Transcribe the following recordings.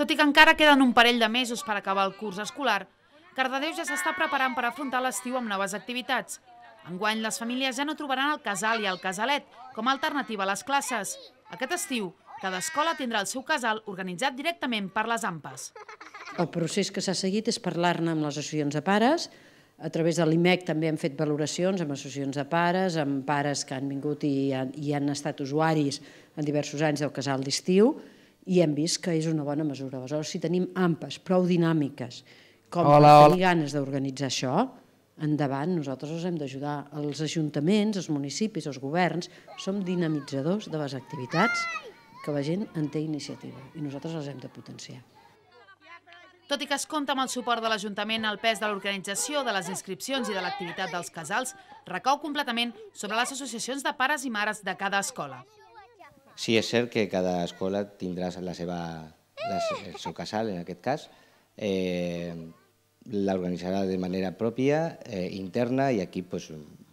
Tot i que encara queden un parell de mesos per acabar el curs escolar, Cardedeu ja s'està preparant per afrontar l'estiu amb noves activitats. Enguany, les famílies ja no trobaran el casal i el casalet com a alternativa a les classes. Aquest estiu, cada escola tindrà el seu casal organitzat directament per les AMPAs. El procés que s'ha seguit és parlar-ne amb les associacions de pares, a través de l'IMEC també hem fet valoracions amb associacions de pares, amb pares que han vingut i han, i han estat usuaris en diversos anys del casal d'estiu, i hem vist que és una bona mesura. Aleshores, si tenim ampes prou dinàmiques com hola, per ganes d'organitzar això, endavant, nosaltres els hem d'ajudar. Els ajuntaments, els municipis, els governs, som dinamitzadors de les activitats que la gent en té iniciativa i nosaltres les hem de potenciar. Tot i que es compta amb el suport de l'Ajuntament, el pes de l'organització, de les inscripcions i de l'activitat dels casals recau completament sobre les associacions de pares i mares de cada escola. Sí, és cert que cada escola tindrà la seva, la, el seu casal, en aquest cas, eh, l'organitzarà de manera pròpia, eh, interna, i aquí pues,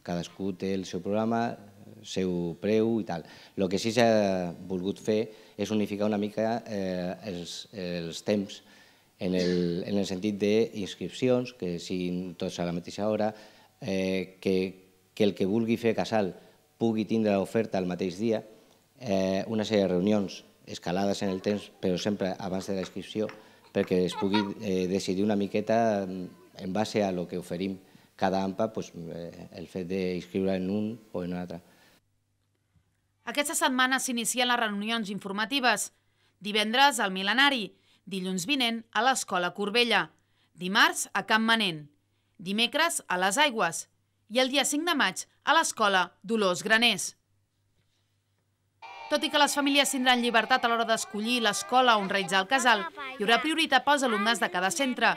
cadascú té el seu programa, el seu preu i tal. El que sí s'ha volgut fer és unificar una mica eh, els, els temps en el, en el sentit d'inscripcions, que siguin tots a la mateixa hora, eh, que, que el que vulgui fer casal pugui tindre l'oferta el mateix dia, eh, una sèrie de reunions escalades en el temps, però sempre abans de la inscripció, perquè es pugui eh, decidir una miqueta mm, en base a lo que oferim cada AMPA, pues, eh, el fet d'inscriure en un o en un altre. Aquesta setmana s'inicien les reunions informatives. Divendres al Milenari, dilluns vinent a l'Escola Corbella, dimarts a Camp Manent, dimecres a les Aigües i el dia 5 de maig a l'Escola Dolors Graners. Tot i que les famílies tindran llibertat a l'hora d'escollir l'escola on realitzar el casal, hi haurà prioritat pels alumnes de cada centre.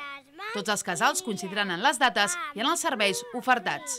Tots els casals coincidiran en les dates i en els serveis ofertats.